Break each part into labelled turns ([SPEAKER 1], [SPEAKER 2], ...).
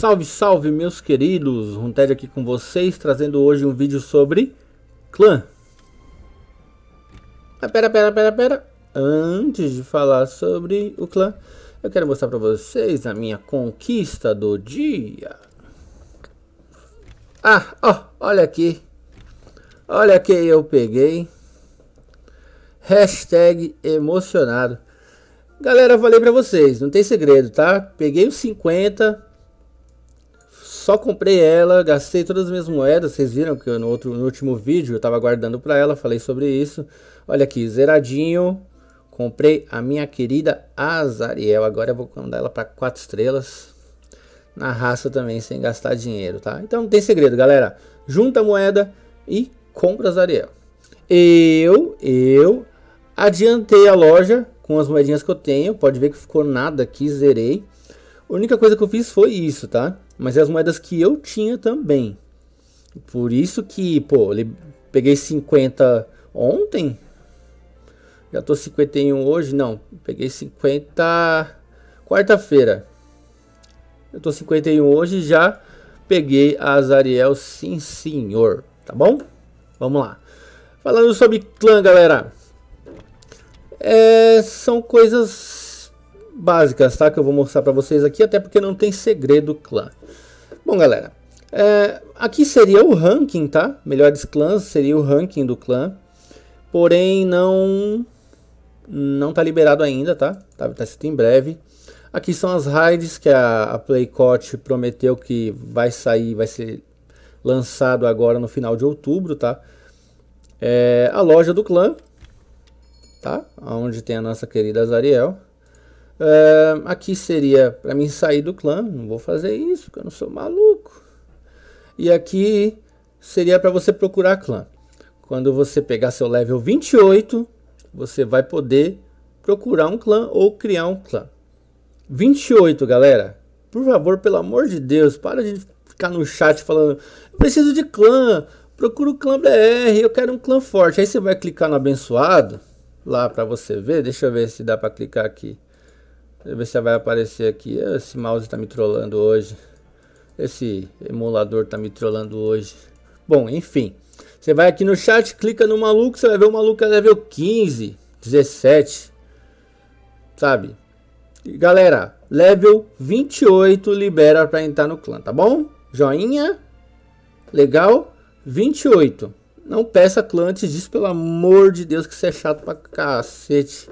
[SPEAKER 1] Salve, salve, meus queridos! Runted aqui com vocês, trazendo hoje um vídeo sobre clã. Ah, pera, pera, pera, pera. Antes de falar sobre o clã, eu quero mostrar para vocês a minha conquista do dia. Ah, ó, olha aqui. Olha que eu peguei. Hashtag emocionado. Galera, falei para vocês, não tem segredo, tá? Peguei os 50 só comprei ela, gastei todas as minhas moedas. Vocês viram que no, outro, no último vídeo eu tava guardando para ela, falei sobre isso. Olha aqui, zeradinho. Comprei a minha querida Azariel. Agora eu vou mandar ela para 4 estrelas. Na raça também, sem gastar dinheiro, tá? Então não tem segredo, galera. Junta a moeda e compra Azariel. Eu, eu adiantei a loja com as moedinhas que eu tenho. Pode ver que ficou nada aqui, zerei. A única coisa que eu fiz foi isso, tá? mas é as moedas que eu tinha também. Por isso que, pô, peguei 50 ontem. Já tô 51 hoje, não. Peguei 50 quarta-feira. Eu tô 51 hoje já peguei a Azariel, sim, senhor, tá bom? Vamos lá. Falando sobre clã, galera. É, são coisas básicas, tá? Que eu vou mostrar para vocês aqui, até porque não tem segredo clã. Bom, galera, é, aqui seria o ranking, tá? Melhores clãs seria o ranking do clã. Porém, não não tá liberado ainda, tá? Tá, tá sendo em breve. Aqui são as raids que a, a Playcot prometeu que vai sair, vai ser lançado agora no final de outubro, tá? É a loja do clã, tá? Onde tem a nossa querida Zariel. Uh, aqui seria para mim sair do clã, não vou fazer isso, porque eu não sou maluco. E aqui seria para você procurar clã. Quando você pegar seu level 28, você vai poder procurar um clã ou criar um clã. 28, galera. Por favor, pelo amor de Deus, para de ficar no chat falando: eu preciso de clã, procura o clã BR, eu quero um clã forte. Aí você vai clicar no abençoado, lá para você ver. Deixa eu ver se dá para clicar aqui. Deixa eu ver se vai aparecer aqui. Esse mouse está me trollando hoje. Esse emulador está me trollando hoje. Bom, enfim. Você vai aqui no chat, clica no maluco, você vai ver o maluco é level 15, 17. Sabe? E, galera, level 28 libera para entrar no clã, tá bom? Joinha. Legal. 28. Não peça clã antes disso, pelo amor de Deus, que você é chato pra cacete.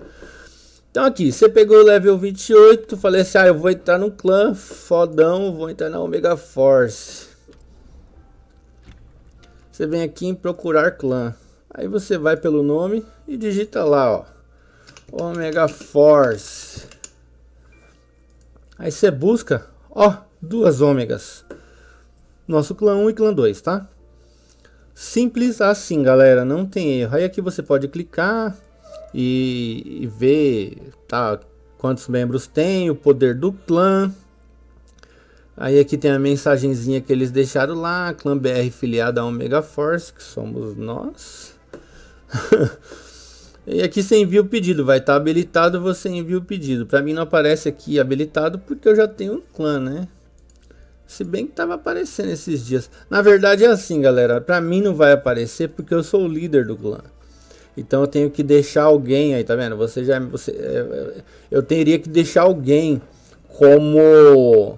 [SPEAKER 1] Então aqui, você pegou o level 28, falei assim, ah, eu vou entrar no clã, fodão, vou entrar na Omega Force. Você vem aqui em procurar clã. Aí você vai pelo nome e digita lá, ó. Omega Force. Aí você busca, ó, duas ômegas. Nosso clã 1 e clã 2, tá? Simples assim, galera, não tem erro. Aí aqui você pode clicar, e, e ver tá, quantos membros tem, o poder do clã. Aí aqui tem a mensagenzinha que eles deixaram lá, clã BR filiado à Omega Force, que somos nós. e aqui você envia o pedido, vai estar tá habilitado, você envia o pedido. Para mim não aparece aqui habilitado porque eu já tenho um clã, né? Se bem que tava aparecendo esses dias. Na verdade é assim, galera. Para mim não vai aparecer porque eu sou o líder do clã. Então eu tenho que deixar alguém aí, tá vendo? Você já você é, é, eu teria que deixar alguém como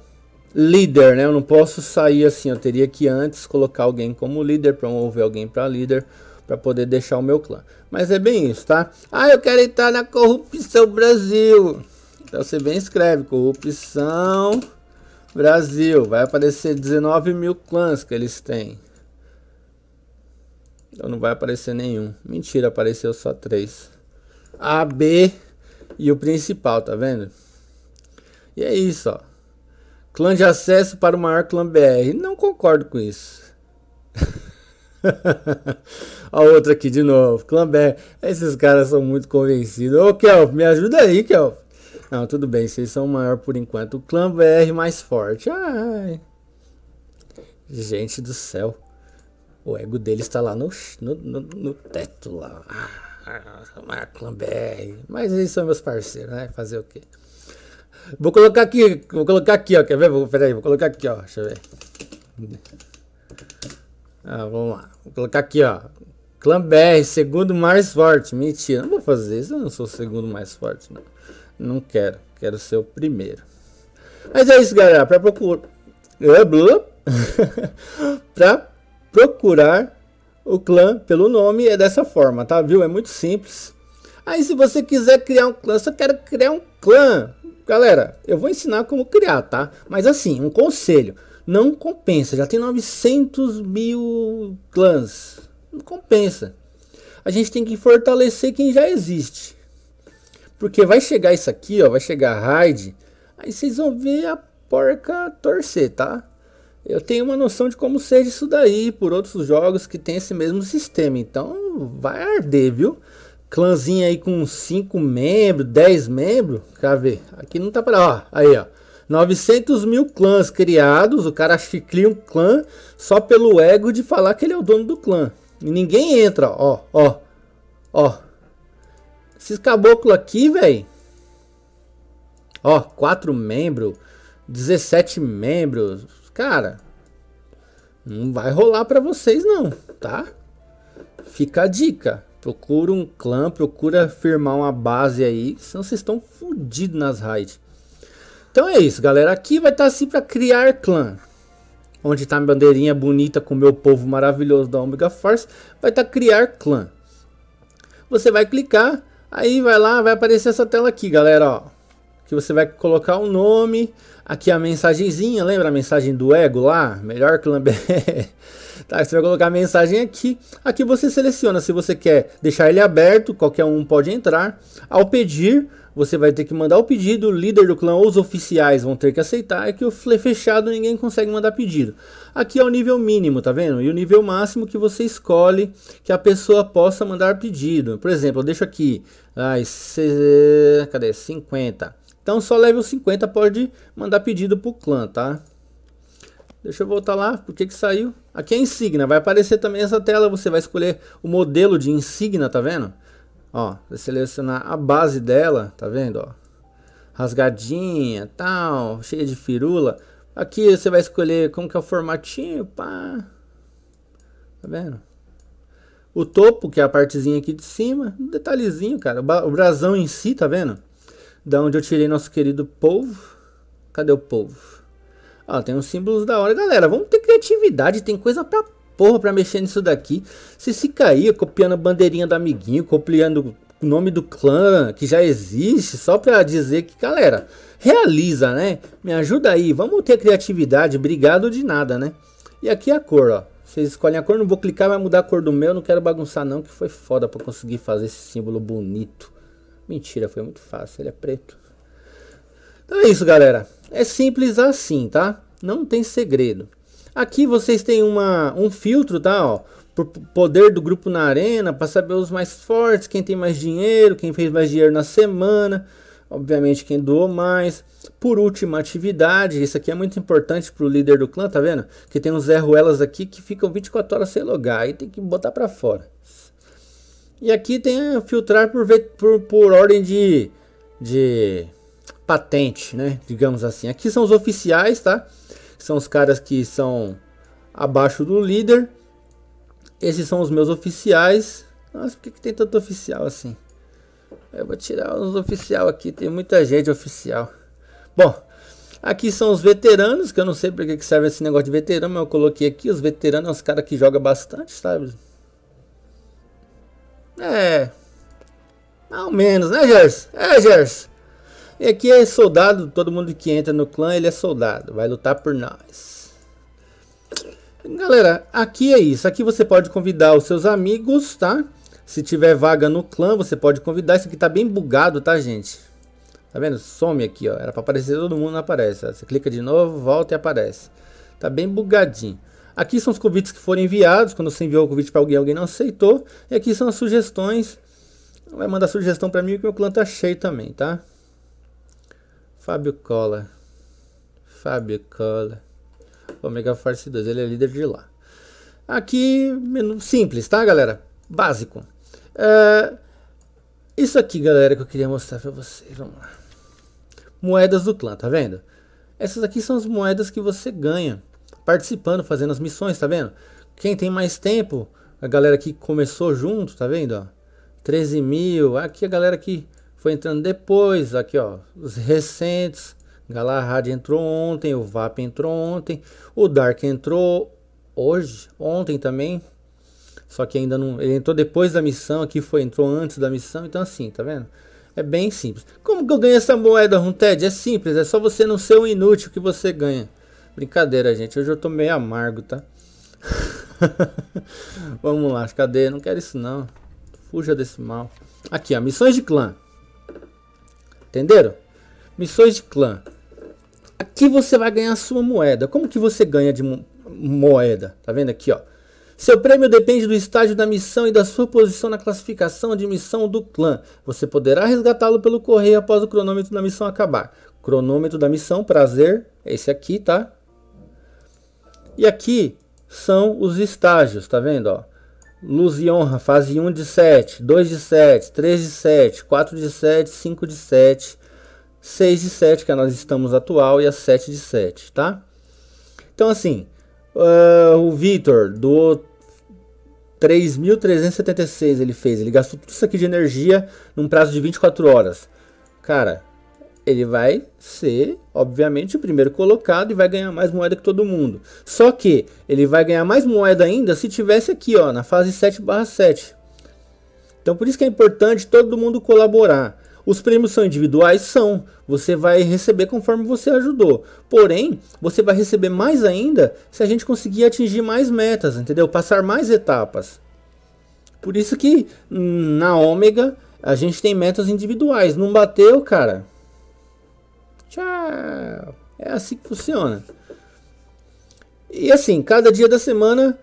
[SPEAKER 1] líder, né? Eu não posso sair assim, eu teria que antes colocar alguém como líder, promover alguém para líder para poder deixar o meu clã. Mas é bem isso, tá? Ah, eu quero entrar na corrupção Brasil. Então você bem escreve corrupção Brasil, vai aparecer 19 mil clãs que eles têm. Então não vai aparecer nenhum. Mentira, apareceu só três. A, B e o principal, tá vendo? E é isso, ó. Clã de acesso para o maior clã BR. Não concordo com isso. a outra aqui de novo. Clã BR. Esses caras são muito convencidos. Ô, Kelp, me ajuda aí, Kelp. Não, tudo bem. Vocês são o maior por enquanto. O clã BR mais forte. Ai. Gente do céu. O ego dele está lá no, no, no, no teto lá. Ah, Mas eles são meus parceiros, né? Fazer o quê? Vou colocar aqui, vou colocar aqui, ó. Quer ver? Vou, peraí, vou colocar aqui, ó. Deixa eu ver. Ah, vamos lá. Vou colocar aqui, ó. Clã BR, segundo mais forte. Mentira, não vou fazer isso. Eu não sou o segundo mais forte, não. Não quero. Quero ser o primeiro. Mas é isso, galera. Pra procurar. pra procurar o clã pelo nome é dessa forma, tá? Viu? É muito simples. Aí se você quiser criar um clã, eu só quero criar um clã. Galera, eu vou ensinar como criar, tá? Mas assim, um conselho. Não compensa, já tem 900 mil clãs. Não compensa. A gente tem que fortalecer quem já existe. Porque vai chegar isso aqui, ó, vai chegar raid. Aí vocês vão ver a porca torcer, tá? eu tenho uma noção de como seja isso daí por outros jogos que tem esse mesmo sistema. Então vai arder, viu? Clãzinho aí com 5 membros, 10 membros. Quer ver? Aqui não tá para. Ó, aí ó. 900 mil clãs criados. O cara acha que cria um clã só pelo ego de falar que ele é o dono do clã. E ninguém entra, ó, ó, ó. Esses caboclos aqui, velho. Ó, 4 membros, 17 membros, cara, não vai rolar para vocês não, tá? Fica a dica. Procura um clã, procura firmar uma base aí, senão vocês estão fodidos nas raids. Então é isso, galera. Aqui vai estar tá assim para criar clã. Onde está a bandeirinha bonita com o meu povo maravilhoso da Omega Force, vai estar tá criar clã. Você vai clicar, aí vai lá, vai aparecer essa tela aqui, galera, ó que você vai colocar o um nome, aqui a mensagenzinha, lembra a mensagem do ego lá? Melhor que Tá, você vai colocar a mensagem aqui. Aqui você seleciona se você quer deixar ele aberto, qualquer um pode entrar. Ao pedir, você vai ter que mandar o pedido, o líder do clã ou os oficiais vão ter que aceitar, é que o fechado ninguém consegue mandar pedido. Aqui é o nível mínimo, tá vendo? E o nível máximo que você escolhe que a pessoa possa mandar pedido. Por exemplo, eu deixo aqui, ai, cadê? 50. Então só level 50 pode mandar pedido pro clã, tá? Deixa eu voltar lá, por que que saiu? Aqui é insígnia, vai aparecer também essa tela, você vai escolher o modelo de insígnia, tá vendo? Ó, vai selecionar a base dela, tá vendo, ó? Rasgadinha, tal, cheia de firula. Aqui você vai escolher como que é o formatinho, pá. Tá vendo? O topo, que é a partezinha aqui de cima, um detalhezinho, cara, o brasão em si, tá vendo? da onde eu tirei nosso querido povo. Cadê o povo? Ah, tem uns símbolos da hora. Galera, vamos ter criatividade, tem coisa pra porra pra mexer nisso daqui. Se se cair, copiando a bandeirinha do amiguinho, copiando o nome do clã que já existe, só pra dizer que, galera, realiza, né? Me ajuda aí, vamos ter criatividade, obrigado de nada, né? E aqui é a cor, ó. Vocês escolhem a cor, não vou clicar, vai mudar a cor do meu, não quero bagunçar não, que foi foda pra conseguir fazer esse símbolo bonito. Mentira, foi muito fácil, ele é preto. Então é isso, galera. É simples assim, tá? Não tem segredo. Aqui vocês têm uma, um filtro, tá? Ó, por poder do grupo na arena, para saber os mais fortes, quem tem mais dinheiro, quem fez mais dinheiro na semana, obviamente quem doou mais. Por última atividade, isso aqui é muito importante para o líder do clã, tá vendo? Que tem uns Ruelas aqui que ficam 24 horas sem logar e tem que botar para fora. E aqui tem filtrar por, por, por ordem de, de patente, né? Digamos assim. Aqui são os oficiais, tá? São os caras que são abaixo do líder. Esses são os meus oficiais. Nossa, por que, que tem tanto oficial assim? Eu vou tirar os oficial aqui, tem muita gente oficial. Bom, aqui são os veteranos, que eu não sei para que serve esse negócio de veterano, mas eu coloquei aqui. Os veteranos são os caras que jogam bastante, sabe? É. Ao menos, né, Gers? É, Gers. E aqui é soldado, todo mundo que entra no clã, ele é soldado, vai lutar por nós. Galera, aqui é isso. Aqui você pode convidar os seus amigos, tá? Se tiver vaga no clã, você pode convidar. Isso aqui tá bem bugado, tá, gente? Tá vendo? Some aqui, ó. Era pra aparecer todo mundo, não aparece. Você clica de novo, volta e aparece. Tá bem bugadinho. Aqui são os convites que foram enviados, quando você enviou o convite para alguém, alguém não aceitou. E aqui são as sugestões. Vai mandar sugestão para mim que meu clã tá cheio também, tá? Fábio Cola. Fábio Cola. Omega Force 2, ele é líder de lá. Aqui, menu simples, tá, galera? Básico. É, isso aqui, galera, que eu queria mostrar para vocês. Vamos lá. Moedas do clã, tá vendo? Essas aqui são as moedas que você ganha participando, fazendo as missões, tá vendo? Quem tem mais tempo, a galera que começou junto, tá vendo? Ó, 13 mil. Aqui a galera que foi entrando depois, aqui ó, os recentes. Galahad entrou ontem, o VAP entrou ontem, o Dark entrou hoje, ontem também. Só que ainda não. Ele entrou depois da missão, aqui foi, entrou antes da missão, então assim, tá vendo? É bem simples. Como que eu ganho essa moeda, Runted? É simples, é só você não ser um inútil que você ganha. Brincadeira, gente. Hoje eu tô meio amargo, tá? Vamos lá, cadê? Não quero isso não. Fuja desse mal. Aqui, ó. Missões de clã. Entenderam? Missões de clã. Aqui você vai ganhar sua moeda. Como que você ganha de moeda? Tá vendo aqui, ó. Seu prêmio depende do estágio da missão e da sua posição na classificação de missão do clã. Você poderá resgatá-lo pelo correio após o cronômetro da missão acabar. Cronômetro da missão, prazer, é esse aqui, tá? E aqui são os estágios, tá vendo? Ó? Luz e honra, fase 1 de 7, 2 de 7, 3 de 7, 4 de 7, 5 de 7, 6 de 7, que é nós estamos atual, e a 7 de 7, tá? Então, assim, uh, o Vitor do 3.376 ele fez, ele gastou tudo isso aqui de energia num prazo de 24 horas. Cara, ele vai ser, obviamente, o primeiro colocado e vai ganhar mais moeda que todo mundo. Só que ele vai ganhar mais moeda ainda se tivesse aqui, ó, na fase 7/7. Então por isso que é importante todo mundo colaborar. Os prêmios são individuais? São. Você vai receber conforme você ajudou. Porém, você vai receber mais ainda se a gente conseguir atingir mais metas, entendeu? Passar mais etapas. Por isso que hum, na Ômega a gente tem metas individuais. Não bateu, cara? Tchau. É assim que funciona. E assim, cada dia da semana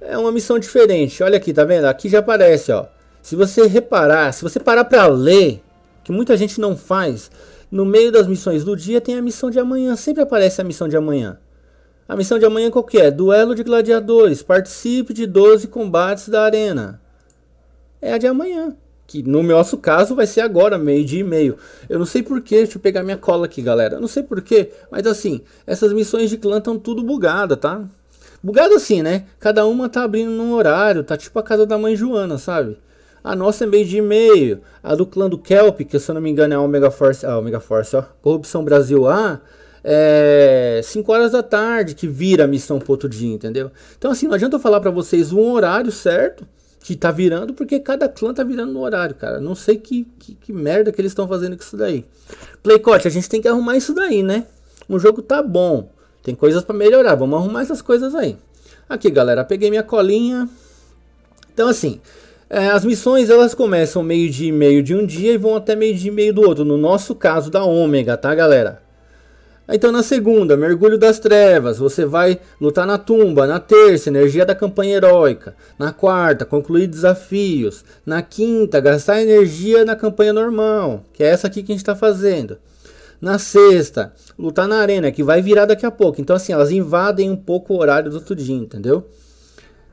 [SPEAKER 1] é uma missão diferente. Olha aqui, tá vendo? Aqui já aparece, ó. Se você reparar, se você parar para ler, que muita gente não faz, no meio das missões do dia tem a missão de amanhã. Sempre aparece a missão de amanhã. A missão de amanhã qual que é? Duelo de gladiadores. Participe de 12 combates da arena. É a de amanhã que no nosso caso vai ser agora, meio dia e meio. Eu não sei porquê, deixa eu pegar minha cola aqui, galera. Eu não sei porquê, mas assim, essas missões de clã estão tudo bugada, tá? Bugada assim, né? Cada uma tá abrindo num horário, tá tipo a casa da mãe Joana, sabe? A nossa é meio dia e meio. A do clã do Kelp, que se eu não me engano é a Omega Force, ah, Omega Force, ó, Corrupção Brasil A, é 5 horas da tarde que vira a missão pro outro dia, entendeu? Então assim, não adianta eu falar para vocês um horário certo, que tá virando, porque cada clã tá virando no horário, cara. Não sei que, que, que merda que eles estão fazendo com isso daí. Playcote, a gente tem que arrumar isso daí, né? O jogo tá bom, tem coisas para melhorar, vamos arrumar essas coisas aí. Aqui, galera, peguei minha colinha. Então, assim, é, as missões elas começam meio de meio de um dia e vão até meio de meio do outro. No nosso caso da Ômega, tá, galera? Então na segunda, mergulho das trevas, você vai lutar na tumba. Na terça, energia da campanha heróica. Na quarta, concluir desafios. Na quinta, gastar energia na campanha normal, que é essa aqui que a gente está fazendo. Na sexta, lutar na arena, que vai virar daqui a pouco. Então assim, elas invadem um pouco o horário do tudinho, entendeu?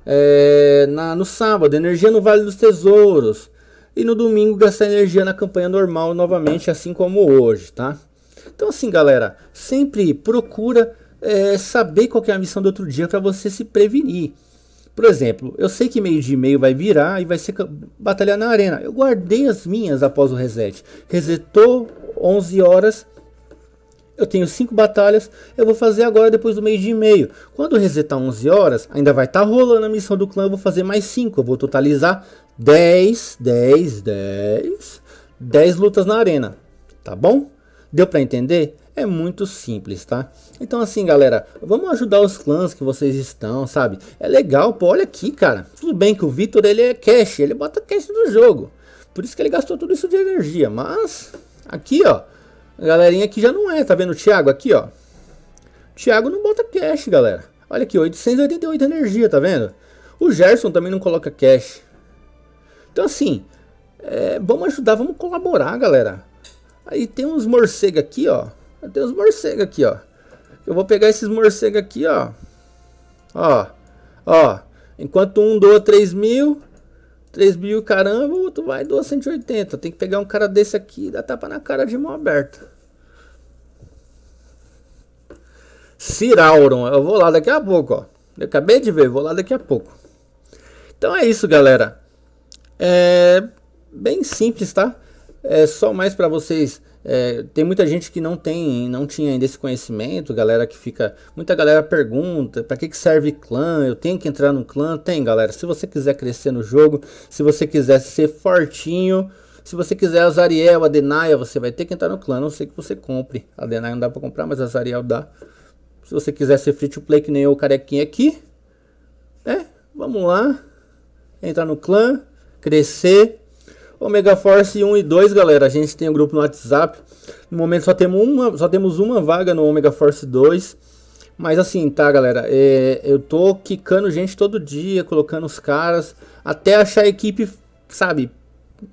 [SPEAKER 1] É, na, no sábado, energia no Vale dos Tesouros. E no domingo, gastar energia na campanha normal novamente, assim como hoje, tá? Então, assim, galera, sempre procura é, saber qual é a missão do outro dia para você se prevenir. Por exemplo, eu sei que meio de e-mail vai virar e vai ser batalhar na arena. Eu guardei as minhas após o reset. Resetou 11 horas. Eu tenho 5 batalhas, eu vou fazer agora depois do meio de e-mail. Quando resetar 11 horas, ainda vai estar tá rolando a missão do clã, eu vou fazer mais 5. Eu vou totalizar 10, 10, 10, 10 lutas na arena, tá bom? Deu para entender? É muito simples, tá? Então assim, galera, vamos ajudar os clãs que vocês estão, sabe? É legal, pô, olha aqui, cara. Tudo bem que o Vitor, ele é cash, ele bota cash no jogo. Por isso que ele gastou tudo isso de energia, mas... Aqui, ó, a galerinha aqui já não é, tá vendo o Thiago aqui, ó? O Thiago não bota cash, galera. Olha aqui, 888 energia, tá vendo? O Gerson também não coloca cash. Então assim, é, vamos ajudar, vamos colaborar, galera. Aí tem uns morcegos aqui, ó. Tem uns morcegos aqui, ó. Eu vou pegar esses morcegos aqui, ó. Ó. Ó. Enquanto um doa 3 mil, 3 mil caramba, o outro vai e doa 180. Tem que pegar um cara desse aqui e dar tapa na cara de mão aberta. Cirauron. Eu vou lá daqui a pouco, ó. Eu acabei de ver, vou lá daqui a pouco. Então é isso, galera. É bem simples, tá? É só mais para vocês. É, tem muita gente que não tem, não tinha ainda esse conhecimento, galera que fica, muita galera pergunta, para que, que serve clã? Eu tenho que entrar no clã? Tem, galera. Se você quiser crescer no jogo, se você quiser ser fortinho, se você quiser as Ariel, a Denaya, você vai ter que entrar no clã, a não sei que você compre. A Denaya não dá para comprar, mas a Ariel dá. Se você quiser ser free to play que nem eu, carequinha aqui, né? Vamos lá, entrar no clã, crescer, Omega Force 1 e 2, galera, a gente tem um grupo no WhatsApp. No momento só temos uma, só temos uma vaga no Omega Force 2. Mas assim, tá, galera, é, eu tô quicando gente todo dia, colocando os caras, até achar a equipe, sabe,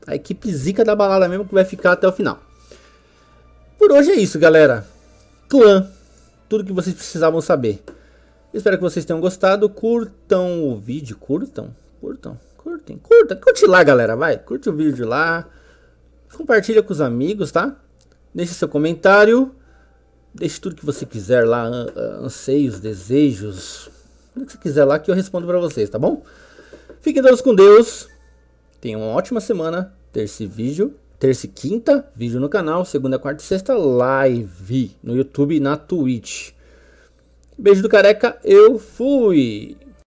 [SPEAKER 1] a equipe zica da balada mesmo que vai ficar até o final. Por hoje é isso, galera. Clã, tudo que vocês precisavam saber. Espero que vocês tenham gostado. Curtam o vídeo, curtam, curtam. Curtem, curta, curte lá, galera, vai. Curte o vídeo lá. Compartilha com os amigos, tá? Deixe seu comentário. Deixe tudo que você quiser lá, anseios, desejos, tudo que você quiser lá que eu respondo para vocês, tá bom? Fiquem todos com Deus. Tenham uma ótima semana. Terça vídeo, terça e quinta, vídeo no canal, segunda, quarta e sexta live no YouTube e na Twitch. Beijo do careca, eu fui.